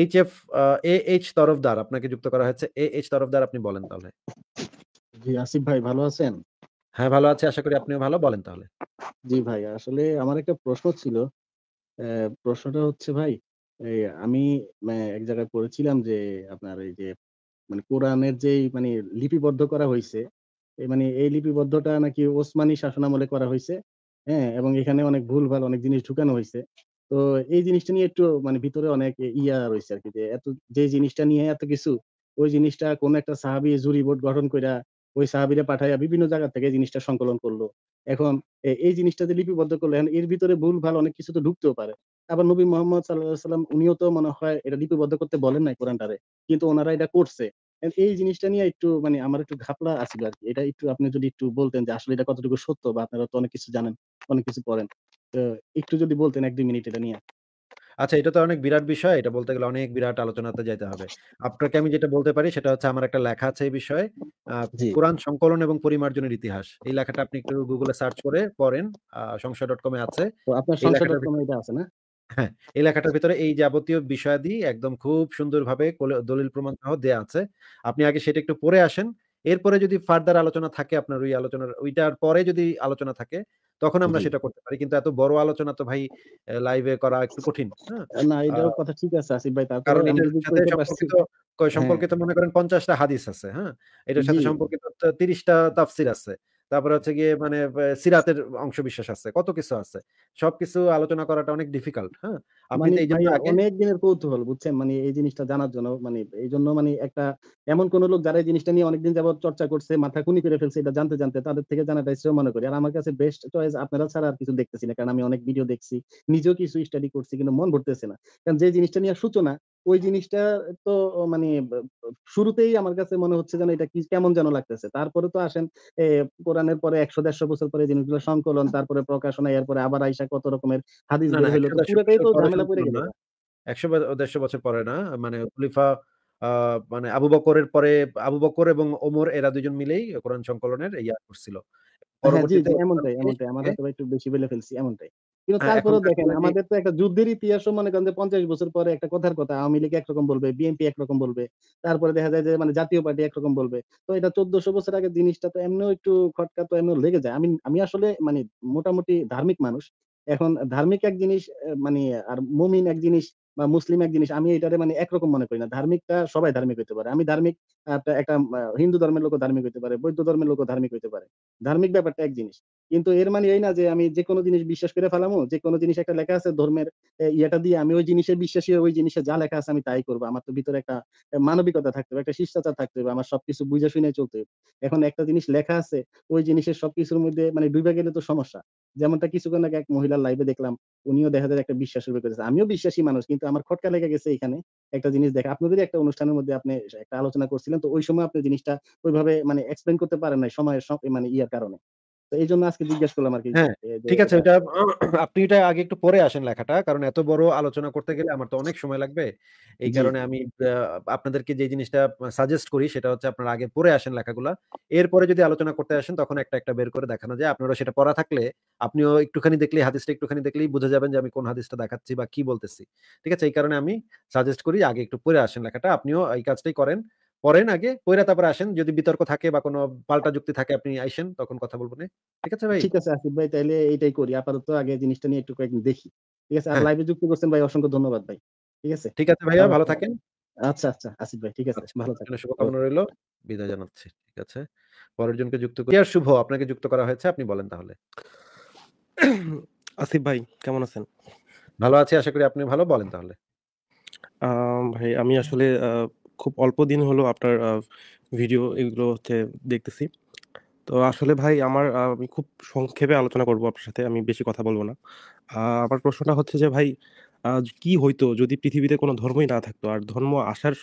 H F এ তরফদার আপনাকে যুক্ত করা হয়েছে তরফদার আপনি বলেন তাহলে জি আসিফ ভাই ভালো আছেন হ্যাঁ ভালো আছি আশা করি আপনিও ভালো বলেন তাহলে জি ভাই আসলে আমার একটা প্রশ্ন ছিল প্রশ্নটা হচ্ছে ভাই আমি এক জায়গায় পড়েছিলাম যে আপনার এই যে মানে কোরআনের যে মানে লিপিবদ্ধ করা হয়েছে মানে এই লিপিবদ্ধটা নাকি ওসমানী শাসনামলে করা হয়েছে হ্যাঁ এবং এখানে অনেক ভুল ভাল অনেক জিনিস ঢুকানো হয়েছে তো এই জিনিসটা নিয়ে একটু মানে ভিতরে অনেক ইয়া রয়েছে আর কি যে এত যে জিনিসটা নিয়ে এত কিছু ওই জিনিসটা কোন একটা সাহাবি জুরি বোর্ড গঠন কইরা ওই সাহাবিরে পাঠাইয়া বিভিন্ন জায়গা থেকে জিনিসটা সংকলন করলো এখন এই জিনিসটা যে লিপিবদ্ধ করলো এখন এর ভিতরে ভুল ভাল অনেক কিছু তো ঢুকতেও পারে আবার নবী মোহাম্মদ সাল্লাহ সাল্লাম উনিও তো মনে হয় এটা লিপিবদ্ধ করতে বলেন নাই কোরআনটারে কিন্তু ওনারা এটা করছে এই জিনিসটা নিয়ে একটু মানে আমার একটু ঘাপলা আছে আর কি এটা একটু আপনি যদি একটু বলতেন যে আসলে এটা কতটুকু সত্য বা আপনারা তো অনেক কিছু জানেন অনেক কিছু পড়েন একটু যদি বলতেন এক দুই মিনিট এটা নিয়ে? আচ্ছা এটা তো অনেক বিরাট বিষয়। এটা বলতে গেলে অনেক বিরাট আলোচনাতে যাইতে হবে। আপনাকে আমি যেটা বলতে পারি সেটা হচ্ছে আমার একটা লেখা আছে এই বিষয়ে। কোরআন সংকলন এবং পরিমার্জনের ইতিহাস। এই লেখাটা আপনি একটু গুগলে সার্চ করে পড়েন। সংসদ ডট কমে আছে। হ্যাঁ, এই লেখাটার ভিতরে এই যাবতীয় বিষয়াদি একদম খুব সুন্দরভাবে দলিল প্রমাণ সহ দেয়া আছে। আপনি আগে সেটা একটু পড়ে আসেন। এরপরে যদি ফার্দার আলোচনা থাকে আপনার ওই আলোচনার ওইটার পরে যদি আলোচনা থাকে তখন আমরা সেটা করতে পারি কিন্তু এত বড় আলোচনা তো ভাই লাইভে করা একটু কঠিন হ্যাঁ? না এটাও কথা ঠিক আছে আসিফ ভাই সম্পর্কিত হ্যাঁ। সম্পর্কিত মনে করেন পঞ্চাশটা হাদিস আছে হ্যাঁ এটার সাথে সম্পর্কিত তিরিশটা তাফসির আছে তারপরে হচ্ছে গিয়ে মানে সিরাতের অংশ বিশ্বাস আছে কত কিছু আছে সবকিছু আলোচনা করাটা অনেক ডিফিকাল্ট হ্যাঁ মানে অনেক দিনের কৌতূহল বুঝছেন মানে এই জিনিসটা জানার জন্য মানে এই জন্য মানে একটা এমন কোন লোক যারা এই জিনিসটা নিয়ে অনেকদিন যাবত চর্চা করছে মাথা খুনি করে ফেলছে এটা জানতে জানতে তাদের থেকে জানাটা শ্রেয় মনে করি আর আমার কাছে বেস্ট চয়েস আপনারা ছাড়া আর কিছু দেখতেছি না কারণ আমি অনেক ভিডিও দেখছি নিজেও কিছু স্টাডি করছি কিন্তু মন ভরতেছে না কারণ যে জিনিসটা নিয়ে সূচনা ওই জিনিসটা তো মানে শুরুতেই আমার কাছে মনে হচ্ছে যেন এটা কি কেমন যেন লাগতেছে তারপরে তো আসেন কোরআনের পরে একশো দেড়শো বছর পরে জিনিসগুলো সংকলন তারপরে প্রকাশনা পরে আবার আইসা কত রকমের হাদিস পুরোটাই তো ঝামেলা পড়ে গেল একশো দেড়শো বছর পরে না মানে খলিফা মানে আবু বকরের পরে আবু বকর এবং ওমর এরা দুজন মিলেই কোরআন সংকলনের ইয়া করছিল হ্যাঁ, এমনটাই এমনটাই আমার হ্যাঁ। হয়তো একটু বেশি বলে ফেলছি এমনটাই কিন্তু হ্যাঁ, তারপরেও দেখেন মানে? আমাদের তো একটা যুদ্ধের ইতিহাসও মনে করেন যে পঞ্চাশ বছর পরে একটা কথার কথা আওয়ামী লীগ একরকম বলবে বিএনপি একরকম বলবে তারপরে দেখা যায় যে মানে জাতীয় পার্টি একরকম বলবে তো এটা চোদ্দশো বছর আগে জিনিসটা তো এমনিও একটু খটকা তো এমনিও লেগে যায় আমি আমি আসলে মানে মোটামুটি ধার্মিক মানুষ এখন ধার্মিক এক জিনিস মানে আর মুমিন এক জিনিস বা মুসলিম এক জিনিস আমি এটারে মানে একরকম মনে করি না ধার্মিকটা সবাই ধার্মিক হতে পারে আমি ধার্মিক একটা হিন্দু ধর্মের লোক ধার্মিক হইতে পারে বৌদ্ধ ধর্মের লোক ধার্মিক হইতে পারে ধার্মিক ব্যাপারটা এক জিনিস কিন্তু এর মানে এই না যে আমি যে কোনো জিনিস বিশ্বাস করে ফেলামো যে কোনো জিনিস একটা লেখা আছে ধর্মের ইয়েটা দিয়ে আমি ওই জিনিসে বিশ্বাসী ওই জিনিসে যা লেখা আছে আমি তাই করবো আমার তো ভিতরে একটা মানবিকতা থাকতে হবে একটা শিষ্টাচার থাকতে হবে আমার সবকিছু বুঝে শুনে চলতে এখন একটা জিনিস লেখা আছে ওই জিনিসের সবকিছুর মধ্যে মানে ডুবে গেলে তো সমস্যা যেমনটা কিছুক্ষণ আগে এক মহিলার লাইভে দেখলাম উনিও দেখা যায় একটা বিশ্বাস শুরু করেছে আমিও বিশ্বাসী মানুষ কিন্তু আমার খটকা লেগে গেছে এখানে একটা জিনিস দেখা আপনাদের একটা অনুষ্ঠানের মধ্যে আপনি একটা আলোচনা করছিলেন তো ওই সময় আপনি জিনিসটা ওইভাবে মানে এক্সপ্লেন করতে পারেন নাই সময়ের মানে ইয়ার কারণে এই জন্য আজকে জিজ্ঞেস করলাম আর কি হ্যাঁ, ঠিক আছে এটা আপনি এটা আগে একটু পরে আসেন লেখাটা কারণ এত বড় আলোচনা করতে গেলে আমার তো অনেক সময় লাগবে এই কারণে আমি আপনাদেরকে যে জিনিসটা সাজেস্ট করি সেটা হচ্ছে আপনারা আগে পরে আসেন লেখাগুলা এরপরে যদি আলোচনা করতে আসেন তখন একটা একটা বের করে দেখানো যায় আপনারা সেটা পড়া থাকলে আপনিও একটুখানি দেখলেই হাদিসটা একটুখানি দেখলেই বুঝে যাবেন যে আমি কোন হাদিসটা দেখাচ্ছি বা কি বলতেছি ঠিক আছে এই কারণে আমি সাজেস্ট করি আগে একটু পরে আসেন লেখাটা আপনিও এই কাজটাই করেন করেন আগে কইরা তারপরে আসেন যদি বিতর্ক থাকে বা কোনো পাল্টা যুক্তি থাকে আপনি আইসেন তখন কথা বলবো না ঠিক আছে ভাই ঠিক আছে আসিফ ভাই তাহলে এইটাই করি আপাতত আগে জিনিসটা নিয়ে একটু কয়েকদিন দেখি ঠিক আছে আর লাইভে হ্যাঁ। যুক্ত করছেন ভাই অসংখ্য ধন্যবাদ ভাই ঠিক আছে ঠিক আছে ভাইয়া ভালো থাকেন আচ্ছা আচ্ছা আসিফ ভাই ঠিক আছে আচ্ছা, ভালো থাকেন শুভকামনা রইল বিদায় জানাচ্ছি ঠিক আছে পরের জনকে যুক্ত করি আর শুভ আপনাকে যুক্ত করা হয়েছে আপনি বলেন তাহলে আসিফ ভাই কেমন আছেন ভালো আছি আশা করি আপনি ভালো বলেন তাহলে ভাই আমি আসলে খুব অল্প দিন হলো আপনার ভিডিও এগুলো হচ্ছে দেখতেছি তো আসলে ভাই আমার আমি খুব সংক্ষেপে আলোচনা করব আপনার সাথে আমি বেশি কথা বলবো না আমার প্রশ্নটা হচ্ছে যে ভাই কি হইতো যদি পৃথিবীতে কোনো ধর্মই না থাকতো আর ধর্ম আসার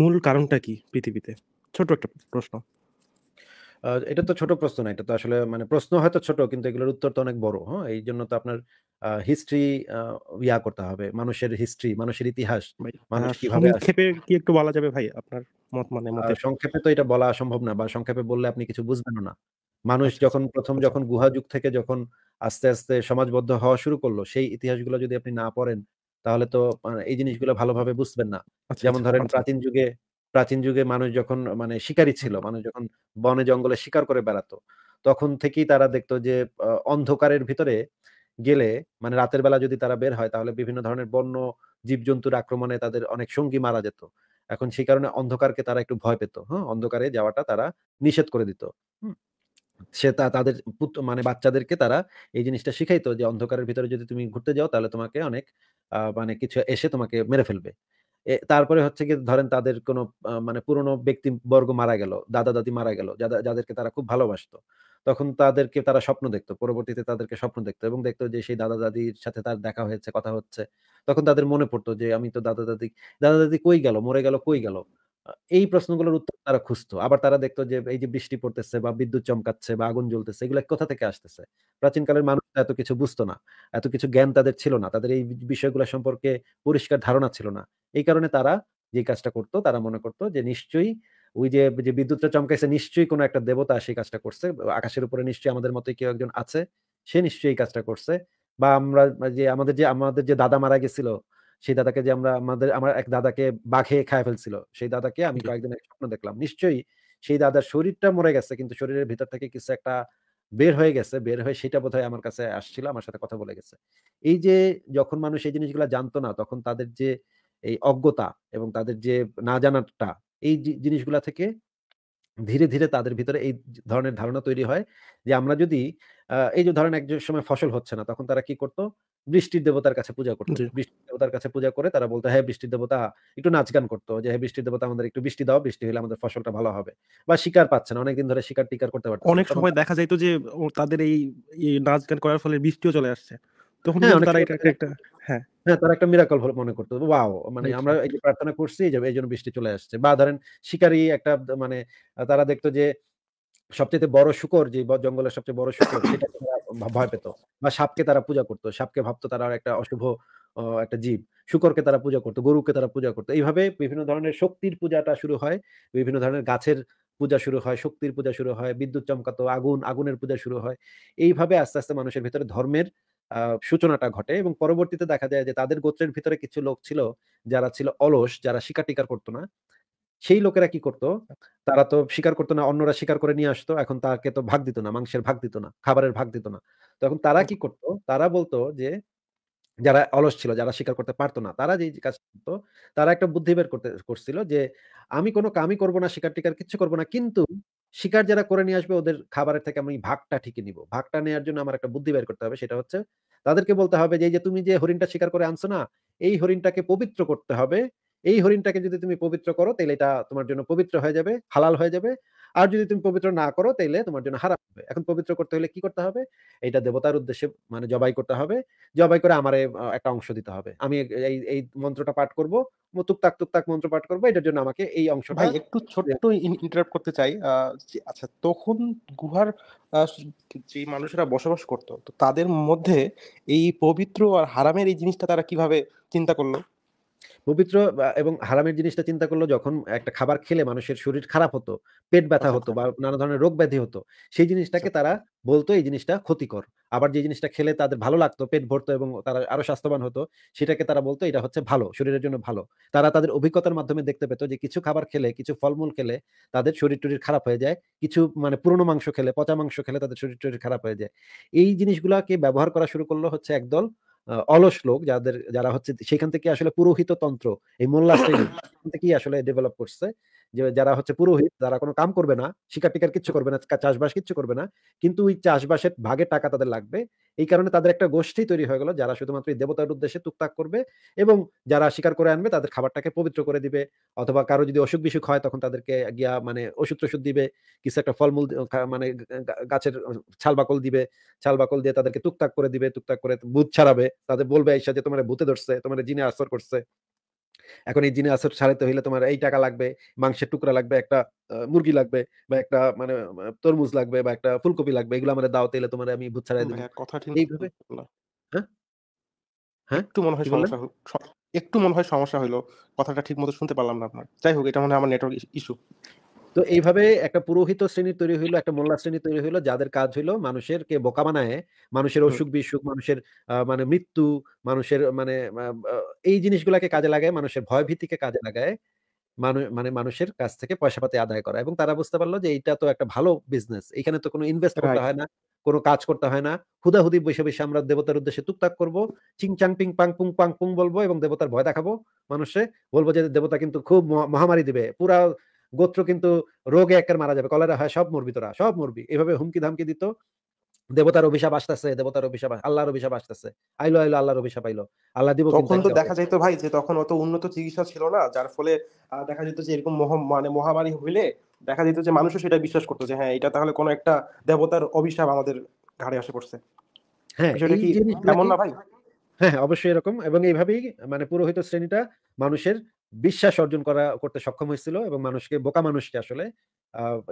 মূল কারণটা কি পৃথিবীতে ছোট একটা প্রশ্ন এটা তো ছোট প্রশ্ন না এটা তো আসলে মানে প্রশ্ন হয়তো ছোট কিন্তু এগুলোর উত্তর তো অনেক বড় হ্যাঁ এই জন্য তো আপনার হিস্ট্রি ইয়া করতে হবে মানুষের হিস্ট্রি মানুষের ইতিহাস মানুষ কিভাবে সংক্ষেপে কি একটু বলা যাবে ভাই আপনার মত মানে সংক্ষেপে তো এটা বলা সম্ভব না বা সংক্ষেপে বললে আপনি কিছু বুঝবেন না মানুষ আচ্ছা, যখন আচ্ছা, প্রথম আচ্ছা। যখন গুহা যুগ থেকে যখন আস্তে আস্তে সমাজবদ্ধ হওয়া শুরু করলো সেই ইতিহাসগুলো যদি আপনি না পড়েন তাহলে তো মানে এই জিনিসগুলো ভালোভাবে বুঝবেন না যেমন ধরেন প্রাচীন যুগে প্রাচীন যুগে মানুষ যখন মানে শিকারী ছিল মানুষ যখন বনে জঙ্গলে শিকার করে বেড়াতো তখন থেকেই তারা দেখতো যে অন্ধকারের ভিতরে গেলে মানে রাতের বেলা যদি তারা বের হয় তাহলে বিভিন্ন ধরনের বন্য জীবজন্তুর আক্রমণে তাদের অনেক সঙ্গী মারা যেত এখন সেই কারণে অন্ধকারকে তারা একটু ভয় পেত হ্যাঁ অন্ধকারে যাওয়াটা তারা নিষেধ করে দিত সে তা তাদের মানে বাচ্চাদেরকে তারা এই জিনিসটা শিখাইতো যে অন্ধকারের ভিতরে যদি তুমি ঘুরতে যাও তাহলে তোমাকে অনেক মানে কিছু এসে তোমাকে মেরে ফেলবে তারপরে হচ্ছে কি ধরেন তাদের কোনো মানে পুরনো বর্গ মারা গেল দাদা দাদি মারা গেল যাদেরকে তারা খুব ভালোবাসতো তখন তাদেরকে তারা স্বপ্ন দেখতো পরবর্তীতে তাদেরকে স্বপ্ন দেখতো এবং দেখতো যে সেই দাদা দাদির সাথে তার দেখা হয়েছে কথা হচ্ছে তখন তাদের মনে পড়তো যে আমি তো দাদা দাদি দাদা দাদি কই গেল মরে গেল কই গেল এই প্রশ্নগুলোর উত্তর তারা খুঁজতো আবার তারা দেখতো যে এই যে বৃষ্টি পড়তেছে বা বিদ্যুৎ চমকাচ্ছে বা আগুন জ্বলতেছে এগুলো কোথা থেকে আসতেছে প্রাচীনকালের মানুষ এত কিছু বুঝতো না এত কিছু জ্ঞান তাদের ছিল না তাদের এই বিষয়গুলো সম্পর্কে পরিষ্কার ধারণা ছিল না এই কারণে তারা যে কাজটা করতো তারা মনে করতো যে নিশ্চয়ই ওই যে যে বিদ্যুৎটা চমকাইছে নিশ্চয়ই কোনো একটা দেবতা সেই কাজটা করছে আকাশের উপরে নিশ্চয়ই আমাদের মতো কেউ একজন আছে সে নিশ্চয়ই এই কাজটা করছে বা আমরা যে আমাদের যে আমাদের যে দাদা মারা গেছিল সেই দাদাকে যে আমরা আমাদের আমার এক দাদাকে বাঘে খায় ফেলছিল সেই দাদাকে আমি কয়েকদিন স্বপ্ন দেখলাম নিশ্চয়ই সেই দাদার শরীরটা মরে গেছে কিন্তু শরীরের ভিতর থেকে কিছু একটা বের হয়ে গেছে বের হয়ে সেটা বোধ আমার কাছে আসছিল আমার সাথে কথা বলে গেছে এই যে যখন মানুষ এই জিনিসগুলো জানতো না তখন তাদের যে এই অজ্ঞতা এবং তাদের যে না জানাটা এই জিনিসগুলা থেকে ধীরে ধীরে তাদের ভিতরে এই ধরনের ধারণা তৈরি হয় যে আমরা যদি এই যে ধরেন একজন সময় ফসল হচ্ছে না তখন তারা কি করতো বৃষ্টির দেবতার কাছে পূজা করতো বৃষ্টির দেবতার কাছে পূজা করে তারা বলতো হ্যাঁ বৃষ্টির দেবতা একটু নাচ গান করতো যে হ্যাঁ বৃষ্টির দেবতা আমাদের একটু বৃষ্টি দাও বৃষ্টি হলে আমাদের ফসলটা ভালো হবে বা শিকার পাচ্ছে না অনেকদিন ধরে শিকার টিকার করতে পারতো অনেক সময় দেখা যাইতো যে তাদের এই নাচ গান করার ফলে বৃষ্টিও চলে আসছে তখন হ্যাঁ, তারা এটা একটা হ্যাঁ হ্যাঁ তারা একটা মিরাকল মনে করতো ওয়াও মানে আমরা এই যে প্রার্থনা করছি যে এই জন্য বৃষ্টি চলে আসছে বা ধরেন শিকারি একটা মানে তারা দেখতো যে সবচেয়ে বড় শুকর যে জঙ্গলের সবচেয়ে বড় শুকর সেটা ভয় পেত বা সাপকে তারা পূজা করতো সাপকে ভাবতো তারা একটা অশুভ একটা জীব শুকরকে তারা পূজা করতো গরুকে তারা পূজা করতো এইভাবে বিভিন্ন ধরনের শক্তির পূজাটা শুরু হয় বিভিন্ন ধরনের গাছের পূজা শুরু হয় শক্তির পূজা শুরু হয় বিদ্যুৎ চমকাতো আগুন আগুনের পূজা শুরু হয় এইভাবে আস্তে আস্তে মানুষের ভিতরে ধর্মের সূচনাটা ঘটে এবং পরবর্তীতে দেখা যায় যে তাদের গোত্রের ভিতরে কিছু লোক ছিল যারা ছিল অলস যারা শিকার টিকার করতো না সেই লোকেরা কি করতো আচ্ছা। তারা তো স্বীকার করতো না অন্যরা স্বীকার করে নিয়ে আসতো এখন তাকে তো ভাগ দিত না মাংসের ভাগ দিত না খাবারের ভাগ দিত না তখন তারা কি করতো তারা বলতো যে যারা অলস ছিল যারা স্বীকার করতে পারতো না তারা যে কাজ করতো তারা একটা বুদ্ধি বের করতে করছিল যে আমি কোনো কামই করব না শিকার টিকার কিছু করব না কিন্তু শিকার যারা করে নিয়ে আসবে ওদের খাবারের থেকে আমি ভাগটা ঠিকই নিব ভাগটা নেওয়ার জন্য আমার একটা বুদ্ধি বের করতে হবে সেটা হচ্ছে তাদেরকে বলতে হবে যে তুমি যে হরিণটা শিকার করে আনছো না এই হরিণটাকে পবিত্র করতে হবে এই হরিণটাকে যদি তুমি পবিত্র করো তাহলে এটা তোমার জন্য পবিত্র হয়ে যাবে হালাল হয়ে যাবে আর যদি তুমি পবিত্র না করো তাহলে তোমার জন্য হারাম হবে এখন পবিত্র করতে হলে কি করতে হবে এটা দেবতার উদ্দেশ্যে মানে জবাই করতে হবে জবাই করে আমার একটা অংশ দিতে হবে আমি এই এই মন্ত্রটা পাঠ করব তুকতাক তুকতাক মন্ত্র পাঠ করব এটার জন্য আমাকে এই ভাই একটু ছোট ইন্টারাপ্ট করতে চাই আচ্ছা তখন গুহার যে মানুষেরা বসবাস করত তো তাদের মধ্যে এই পবিত্র আর হারামের এই জিনিসটা তারা কিভাবে চিন্তা করলো পবিত্র এবং হারামের জিনিসটা চিন্তা করলো যখন একটা খাবার খেলে মানুষের শরীর খারাপ হতো পেট ব্যথা আচ্ছা, হতো আচ্ছা। বা নানা ধরনের রোগ ব্যাধি হতো সেই জিনিসটাকে আচ্ছা। তারা বলতো এই জিনিসটা ক্ষতিকর আবার যে জিনিসটা খেলে তাদের ভালো লাগতো পেট ভরতো এবং তারা আরো স্বাস্থ্যবান হতো সেটাকে তারা বলতো এটা হচ্ছে ভালো শরীরের জন্য ভালো তারা তাদের অভিজ্ঞতার মাধ্যমে দেখতে পেতো যে কিছু খাবার খেলে কিছু ফলমূল খেলে তাদের শরীর টরীর খারাপ হয়ে যায় কিছু মানে পুরনো মাংস খেলে পচা মাংস খেলে তাদের শরীর টরীর খারাপ হয়ে যায় এই জিনিসগুলাকে ব্যবহার করা শুরু করলো হচ্ছে একদল অলস লোক যাদের যারা হচ্ছে সেখান থেকে আসলে পুরোহিত তন্ত্র এই মোল্লা থেকে আসলে ডেভেলপ করছে যে যারা হচ্ছে পুরোহিত যারা কোনো কাম করবে না শিকার টিকার কিচ্ছু করবে না চাষবাস কিচ্ছু করবে না কিন্তু ওই চাষবাসের ভাগে টাকা তাদের লাগবে এই কারণে তাদের একটা গোষ্ঠী তৈরি হয়ে গেল যারা শুধুমাত্র এই দেবতার উদ্দেশ্যে টুকটাক করবে এবং যারা শিকার করে আনবে তাদের খাবারটাকে পবিত্র করে দিবে অথবা কারো যদি অসুখ বিসুখ হয় তখন তাদেরকে গিয়া মানে ওষুধ টষুধ দিবে কিছু একটা ফলমূল মানে গাছের ছালবাকল দিবে ছালবাকল দিয়ে তাদেরকে টুকটাক করে দিবে টুকটাক করে ভূত ছাড়াবে তাদের বলবে এই সাথে তোমার ভূতে ধরছে তোমার জিনে আসর করছে এখন এই জিনে আসর সারাইতে হইলে তোমার এই টাকা লাগবে মাংসের টুকরা লাগবে একটা মুরগি লাগবে বা একটা মানে তরমুজ লাগবে বা একটা ফুলকপি লাগবে এগুলো আমার দাওয়াতে এলে তোমার আমি ভূত ছাড়াই দেবো কথা ঠিক এইভাবে হ্যাঁ হ্যাঁ একটু মনে হয় সমস্যা একটু মনে হয় সমস্যা হইলো কথাটা ঠিক মতো শুনতে পারলাম না আপনার যাই হোক এটা মনে হয় আমার নেটওয়ার্ক ইস্যু তো এইভাবে একটা পুরোহিত শ্রেণী তৈরি হইলো একটা মোল্লা শ্রেণী তৈরি হইলো যাদের কাজ হইলো মানুষের কে বোকা বানায় মানুষের অসুখ বিসুখ মানুষের মানে মৃত্যু মানুষের মানে এই জিনিসগুলাকে কাজে লাগায় মানুষের ভয় ভীতিকে কাজে লাগায় মানে মানুষের কাছ থেকে পয়সা পাতি আদায় করা এবং তারা বুঝতে পারলো যে এটা তো একটা ভালো বিজনেস এখানে তো কোনো ইনভেস্ট করতে হয় না কোনো কাজ করতে হয় না হুদাহুদি বসে বসে আমরা দেবতার উদ্দেশ্যে টুকটাক করবো চিং চাং পিং পাং পুং পাং পুং বলবো এবং দেবতার ভয় দেখাবো মানুষে বলবো যে দেবতা কিন্তু খুব মহামারী দিবে পুরা গোত্র কিন্তু রোগে একবার মারা যাবে কলেরা হয় সব মরবি তোরা সব মরবি এভাবে হুমকি ধামকি দিত দেবতার অভিশাপ আসতেছে দেবতার অভিশাপ আল্লাহর অভিশাপ আসতেছে আইলো আইলো আল্লাহর অভিশাপ আইলো আল্লাহ দিব তখন তো দেখা যাইতো ভাই যে তখন অত উন্নত চিকিৎসা ছিল না যার ফলে দেখা যেত যে এরকম মানে মহামারী হইলে দেখা যেত যে মানুষও সেটা বিশ্বাস করতো যে হ্যাঁ এটা তাহলে কোনো একটা দেবতার অভিশাপ আমাদের ঘাড়ে আসে পড়ছে হ্যাঁ কি এমন না ভাই হ্যাঁ, হ্যাঁ অবশ্যই এরকম এবং এইভাবেই মানে পুরোহিত শ্রেণীটা মানুষের বিশ্বাস অর্জন করা করতে সক্ষম হয়েছিল এবং মানুষকে বোকা মানুষকে আসলে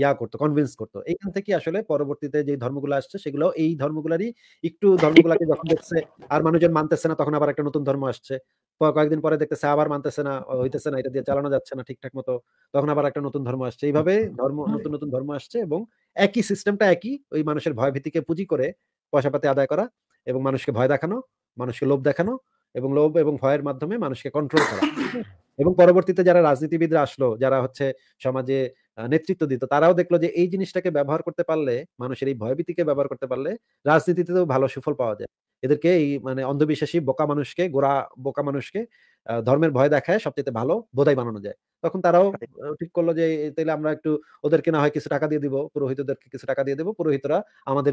ইয়া করতো কনভিন্স করতো এইখান থেকে আসলে পরবর্তীতে যে ধর্মগুলো আসছে সেগুলো এই ধর্মগুলারই একটু ধর্মগুলাকে যখন দেখছে আর মানুষজন মানতেছে না তখন আবার একটা নতুন ধর্ম আসছে কয়েকদিন পরে দেখতেছে আবার মানতেছে না হইতেছে না এটা দিয়ে চালানো যাচ্ছে না ঠিকঠাক মতো তখন আবার একটা নতুন ধর্ম আসছে এইভাবে আচ্ছা। ধর্ম হ্যাঁ। নতুন নতুন ধর্ম আসছে এবং একই সিস্টেমটা একই ওই মানুষের ভয় ভীতিকে পুঁজি করে পয়সা পাতি আদায় করা এবং মানুষকে ভয় দেখানো মানুষকে লোভ দেখানো এবং লোভ এবং ভয়ের মাধ্যমে মানুষকে কন্ট্রোল করা এবং পরবর্তীতে যারা রাজনীতিবিদরা আসলো যারা হচ্ছে সমাজে নেতৃত্ব দিত তারাও দেখলো যে এই জিনিসটাকে ব্যবহার করতে পারলে মানুষের এই ভয়ভীতিকে ব্যবহার করতে পারলে রাজনীতিতে ভালো সুফল পাওয়া যায় এদেরকে এই মানে অন্ধবিশ্বাসী বোকা মানুষকে গোড়া বোকা মানুষকে ধর্মের ভয় দেখায় সবচেয়ে ভালো বোধাই বানানো যায় তখন তারাও ঠিক করলো যে তাহলে আমরা একটু ওদেরকে না হয় কিছু টাকা দিয়ে দিব পুরোহিতদেরকে কিছু টাকা দিয়ে দেবো পুরোহিতরা আমাদের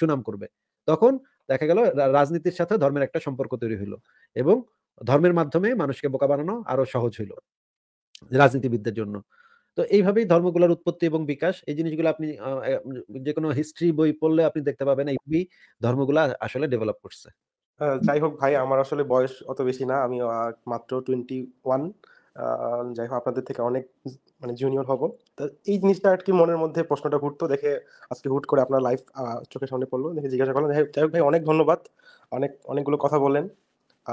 সুনাম করবে তখন দেখা গেল রাজনীতির সাথে ধর্মের একটা সম্পর্ক তৈরি হলো এবং ধর্মের মাধ্যমে মানুষকে বোকা বানানো আরো সহজ হইল রাজনীতিবিদদের জন্য তো এইভাবেই ধর্মগুলোর উৎপত্তি এবং বিকাশ এই জিনিসগুলো আপনি যে কোনো হিস্ট্রি বই পড়লে আপনি দেখতে পাবেন এইভাবেই ধর্মগুলো আসলে ডেভেলপ করছে যাই হোক ভাই আমার আসলে বয়স অত বেশি না আমি মাত্র টোয়েন্টি ওয়ান যাই হোক আপনাদের থেকে অনেক মানে জুনিয়র হব তো এই জিনিসটা আর কি মনের মধ্যে প্রশ্নটা ঘুরতো দেখে আজকে হুট করে আপনার লাইফ চোখের সামনে পড়লো দেখে জিজ্ঞাসা করলেন যাই হোক ভাই অনেক ধন্যবাদ অনেক অনেকগুলো কথা বলেন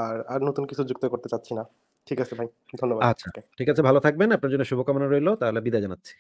আর আর নতুন কিছু যুক্ত করতে চাচ্ছি না ঠিক আছে ভাই ধন্যবাদ আচ্ছা ঠিক আছে ভালো থাকবেন আপনার জন্য শুভকামনা রইল তাহলে বিদায় জানাচ্ছি